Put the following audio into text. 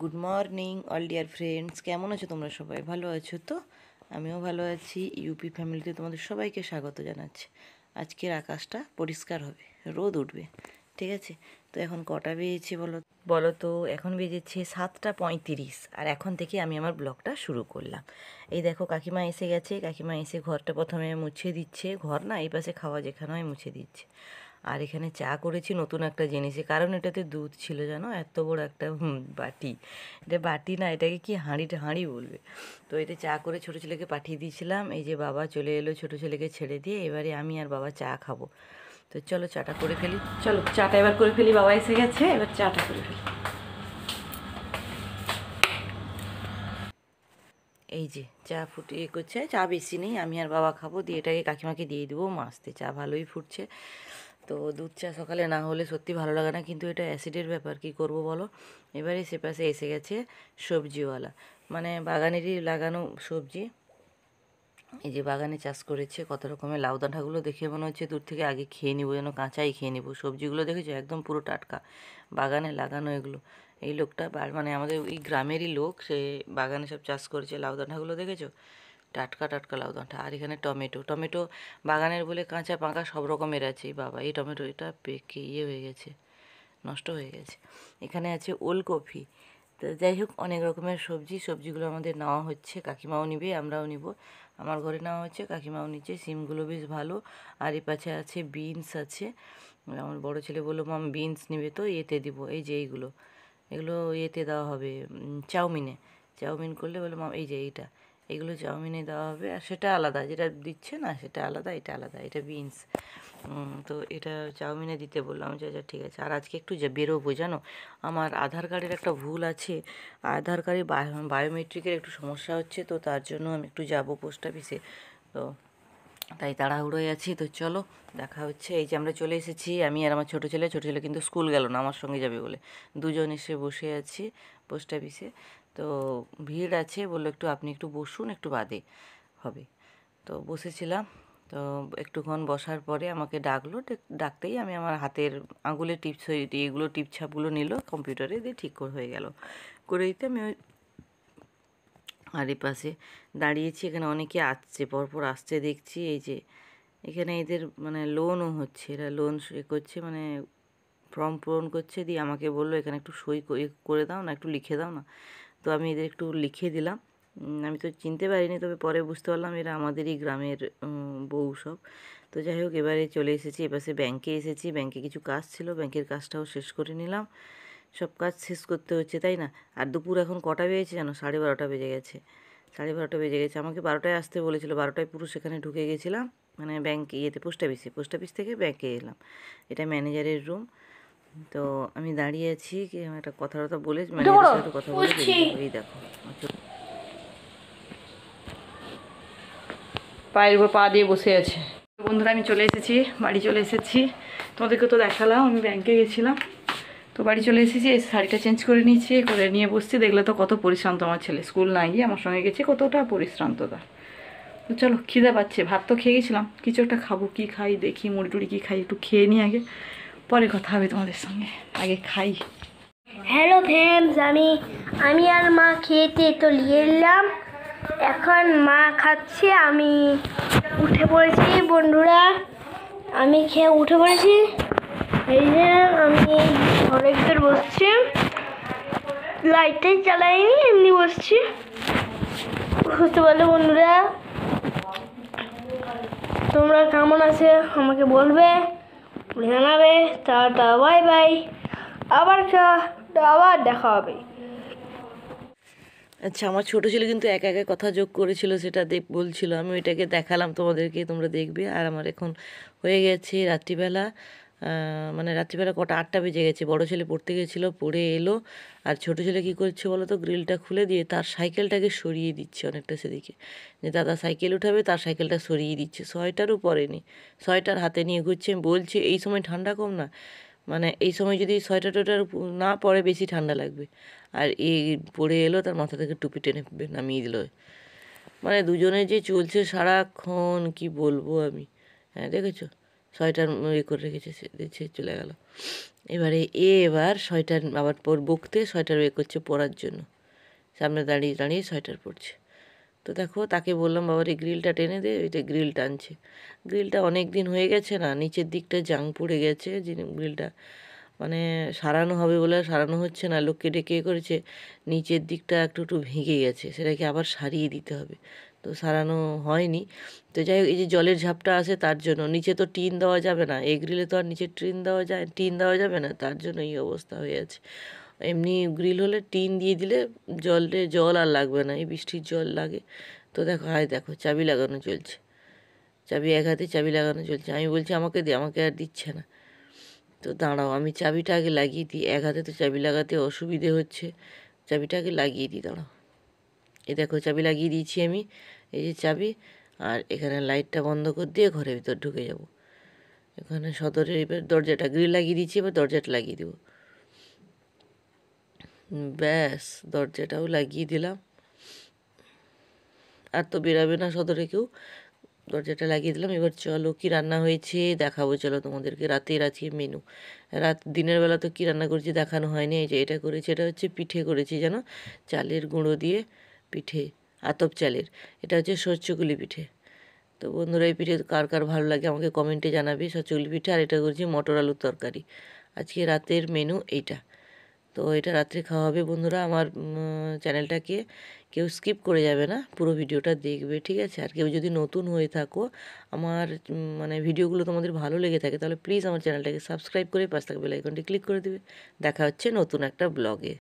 good morning all dear friends কেমন আছো তোমরা সবাই ভালো আছো তো আমিও ভালো আছি ইউপি ফ্যামিলিতে তোমাদের সবাইকে স্বাগত জানাচ্ছি আজকের আকাশটা পরিষ্কার হবে রোদ উঠবে ঠিক আছে তো এখন কটা বেজেছে বলো বলো তো এখন বেজেছে সাতটা পঁয়ত্রিশ আর এখন থেকে আমি আমার ব্লগটা শুরু করলাম এই দেখো কাকিমা এসে গেছে কাকিমা এসে ঘরটা প্রথমে মুছে দিচ্ছে ঘর না এই পাশে খাওয়া যেখানে হয় মুছে দিচ্ছে আর এখানে চা করেছি নতুন একটা জিনিসে কারণ এটাতে দুধ ছিল জানো এত বড় একটা বাটি এটা বাটি না এটাকে কি হাঁড়িটা হাঁড়ি বলবে তো এটা চা করে ছোটো ছেলেকে পাঠিয়ে দিয়েছিলাম এই যে বাবা চলে এলো ছোটো ছেলেকে ছেড়ে দিয়ে এবারে আমি আর বাবা চা খাবো তো চলো চাটা করে ফেলি চলো চাটা এবার করে ফেলি বাবা এসে গেছে এবার চাটা করে ফেলি এই যে চা ফুটিয়ে করছে চা বেশি নেই আমি আর বাবা খাবো দিয়ে এটাকে কাকিমাকে দিয়ে দেবো মাছতে চা ভালোই ফুটছে তো দুধ চা সকালে না হলে সত্যি ভালো লাগে না কিন্তু এটা অ্যাসিডের ব্যাপার কি করব বলো এবারে সে পাশে এসে গেছে সবজিওয়ালা মানে বাগানেরই লাগানো সবজি এই যে বাগানে চাষ করেছে কত রকমের লাউ ডাঁটাগুলো দেখে মনে হচ্ছে দূর থেকে আগে খেয়ে নিবো যেন কাঁচাই খেয়ে নিবো সবজিগুলো দেখেছো একদম পুরো টাটকা বাগানে লাগানো এগুলো এই লোকটা মানে আমাদের এই গ্রামেরই লোক সে বাগানে সব চাষ করেছে লাউ ডাঁটাগুলো দেখেছো টাটকা টাটকা লাউ ডাঁটা আর এখানে টমেটো টমেটো বাগানের বলে কাঁচা পাঁকা সব রকমের আছে বাবা এই টমেটো এটা পেকে ইয়ে হয়ে গেছে নষ্ট হয়ে গেছে এখানে আছে ওলকপি তো যাই হোক অনেক রকমের সবজি সবজিগুলো আমাদের নেওয়া হচ্ছে কাকিমাও নিবে আমরাও নিব আমার ঘরে নেওয়া হচ্ছে কাকিমাও নিচ্ছে সিমগুলো বেশ ভালো আর এ পাশে আছে বিনস আছে আমার বড় ছেলে বললো মাম বিনস নিবে তো এতে দিব এই যে এইগুলো এগুলো এতে দেওয়া হবে চাউমিনে চাউমিন করলে বলে মাম এই যে এইটা এগুলো চাউমিনে দেওয়া হবে আর সেটা আলাদা যেটা দিচ্ছে না সেটা আলাদা এটা আলাদা এটা বিনস তো এটা চাউমিনে দিতে বললাম যে আচ্ছা, আচ্ছা ঠিক আছে আর আজকে একটু যে বেরোবো জানো আমার আধার কার্ডের একটা ভুল আছে আধার কার্ডে বায়োমেট্রিকের একটু সমস্যা হচ্ছে তো তার জন্য আমি একটু যাব পোস্ট অফিসে তো তাই তাড়াহুড়োই আছি তো চলো দেখা হচ্ছে এই যে আমরা চলে এসেছি আমি আর আমার ছোটো ছেলে ছোটো ছেলে কিন্তু স্কুল গেল না আমার সঙ্গে যাবে বলে দুজন এসে বসে আছি পোস্ট অফিসে তো ভিড় আছে বললো একটু আপনি একটু বসুন একটু বাদে হবে তো বসেছিলাম তো একটুক্ষণ বসার পরে আমাকে ডাকলো ডাকতেই আমি আমার হাতের আঙুলে টিপস এগুলো টিপছাপগুলো নিল কম্পিউটারে দিয়ে ঠিক করে হয়ে গেল করে দিতে আমি ওই আর পাশে দাঁড়িয়েছি এখানে অনেকে আসছে পরপর আসছে দেখছি এই যে এখানে এদের মানে লোনও হচ্ছে এরা লোন এ করছে মানে ফর্ম পূরণ করছে দিয়ে আমাকে বললো এখানে একটু সই করে দাও না একটু লিখে দাও না তো আমি এদের একটু লিখে দিলাম আমি তো চিনতে পারিনি তবে পরে বুঝতে পারলাম এরা আমাদেরই গ্রামের বউ সব তো যাই হোক এবারে চলে এসেছি এপাশে ব্যাংকে এসেছি ব্যাংকে কিছু কাজ ছিল ব্যাংকের কাজটাও শেষ করে নিলাম সব কাজ শেষ করতে হচ্ছে তাই না আর দুপুর এখন কটা বেজেছে জানো সাড়ে বারোটা বেজে গেছে সাড়ে বারোটা বেজে গেছে আমাকে বারোটায় আসতে বলেছিল বারোটায় পুরো সেখানে ঢুকে গেছিলাম মানে ব্যাংকে ইয়েতে পোস্ট অফিসে পোস্ট অফিস থেকে ব্যাংকে এলাম এটা ম্যানেজারের রুম তো আমি দাঁড়িয়ে আছি কি একটা কথা কথা বলে কথা বলে দেখো পায়ের উপর পা দিয়ে বসে আছে বন্ধুরা আমি চলে এসেছি বাড়ি চলে এসেছি তোমাদেরকে তো দেখালাম আমি ব্যাংকে গেছিলাম তো বাড়ি চলে এসেছি এসে শাড়িটা চেঞ্জ করে নিয়েছি করে নিয়ে বসছি দেখলে তো কত পরিশ্রান্ত আমার ছেলে স্কুল না গিয়ে আমার সঙ্গে গেছে কতটা পরিশ্রান্ততা তো চলো খিদে পাচ্ছে ভাত তো খেয়ে গেছিলাম কিছু একটা খাবো কি খাই দেখি মুড়ি টুড়ি কী খাই একটু খেয়ে নিই আগে পরে কথা হবে তোমাদের সঙ্গে আগে খাই হ্যালো ফ্রেন্ডস আমি আমি আর মা খেতে তো নিয়ে এলাম এখন মা খাচ্ছে আমি উঠে পড়েছি বন্ধুরা আমি খেয়ে উঠে পড়েছি এই যে আমি ঘরের ভিতর বসছি লাইটটাই চালাইনি এমনি বসছি বুঝতে পারলে বন্ধুরা তোমরা কেমন আছে আমাকে বলবে জানাবে তা বাই বাই আবার আবার দেখা হবে আচ্ছা আমার ছোটো ছেলে কিন্তু একা একা কথা যোগ করেছিল সেটা দেখ বলছিল আমি ওইটাকে দেখালাম তোমাদেরকে তোমরা দেখবে আর আমার এখন হয়ে গেছে রাত্রিবেলা মানে রাত্রিবেলা কটা আটটা বেজে গেছে বড় ছেলে পড়তে গেছিল পড়ে এলো আর ছোট ছেলে কি করছে বলো তো গ্রিলটা খুলে দিয়ে তার সাইকেলটাকে সরিয়ে দিচ্ছে অনেকটা সেদিকে যে দাদা সাইকেল উঠাবে তার সাইকেলটা সরিয়ে দিচ্ছে সোয়েটারও পরেনি সয়টার হাতে নিয়ে ঘুরছে বলছে এই সময় ঠান্ডা কম না মানে এই সময় যদি সয়টা টয়টার না পরে বেশি ঠান্ডা লাগবে আর এ পড়ে এলো তার মাথা থেকে টুপি টেনে নামিয়ে দিল মানে দুজনে যে চলছে সারাক্ষণ কি বলবো আমি হ্যাঁ দেখেছো ছয়টার ইয়ে করে রেখেছে দিচ্ছে চলে গেল এবারে এ এবার ছয়টার আবার পর বকতে ছয়টার ইয়ে করছে পড়ার জন্য সামনে দাঁড়িয়ে দাঁড়িয়ে ছয়টার পড়ছে তো দেখো তাকে বললাম বাবার এই গ্রিলটা টেনে দে ওইটা গ্রিল টানছে গ্রিলটা অনেক দিন হয়ে গেছে না নিচের দিকটা জাং পড়ে গেছে যিনি গ্রিলটা মানে সারানো হবে বলে সারানো হচ্ছে না লোককে ডেকে করেছে নিচের দিকটা একটু একটু ভেঙে গেছে সেটাকে আবার সারিয়ে দিতে হবে তো সারানো হয়নি তো যাই হোক এই যে জলের ঝাপটা আসে তার জন্য নিচে তো টিন দেওয়া যাবে না এই গ্রিলে তো আর নিচে টিন দেওয়া যায় টিন দেওয়া যাবে না তার জন্য এই অবস্থা হয়ে আছে এমনি গ্রিল হলে টিন দিয়ে দিলে জলে জল আর লাগবে না এই বৃষ্টির জল লাগে তো দেখো হায় দেখো চাবি লাগানো চলছে চাবি এক হাতে চাবি লাগানো চলছে আমি বলছি আমাকে দে আমাকে আর দিচ্ছে না তো দাঁড়াও আমি চাবিটা আগে লাগিয়ে দিই এক হাতে তো চাবি লাগাতে অসুবিধে হচ্ছে চাবিটা আগে লাগিয়ে দিই দাঁড়াও এ দেখো চাবি লাগিয়ে দিয়েছি আমি এই যে চাবি আর এখানে লাইটটা বন্ধ করে দিয়ে ঘরের ভিতর ঢুকে যাব এখানে সদরের এবার দরজাটা গ্রিল লাগিয়ে দিয়েছি এবার দরজাটা লাগিয়ে দেবো ব্যাস দরজাটাও লাগিয়ে দিলাম আর তো বেরাবে না সদরে কেউ দরজাটা লাগিয়ে দিলাম এবার চলো কি রান্না হয়েছে দেখাবো চলো তোমাদেরকে রাতে রাতে মেনু রাত দিনের বেলা তো কী রান্না করেছি দেখানো হয়নি এই যে এটা করেছি এটা হচ্ছে পিঠে করেছি যেন চালের গুঁড়ো দিয়ে পিঠে আতপ চালের এটা হচ্ছে সচ্চগুলি পিঠে তো বন্ধুরা এই পিঠে কার কার ভালো লাগে আমাকে কমেন্টে জানাবে সচ্চগুলি পিঠে আর এটা করছি মটর আলুর তরকারি আজকে রাতের মেনু এইটা তো এটা রাত্রে খাওয়া হবে বন্ধুরা আমার চ্যানেলটাকে কেউ স্কিপ করে যাবে না পুরো ভিডিওটা দেখবে ঠিক আছে আর কেউ যদি নতুন হয়ে থাকো আমার মানে ভিডিওগুলো তোমাদের ভালো লেগে থাকে তাহলে প্লিজ আমার চ্যানেলটাকে সাবস্ক্রাইব করে পাশ থাকবে লাইকনটি ক্লিক করে দেবে দেখা হচ্ছে নতুন একটা ব্লগে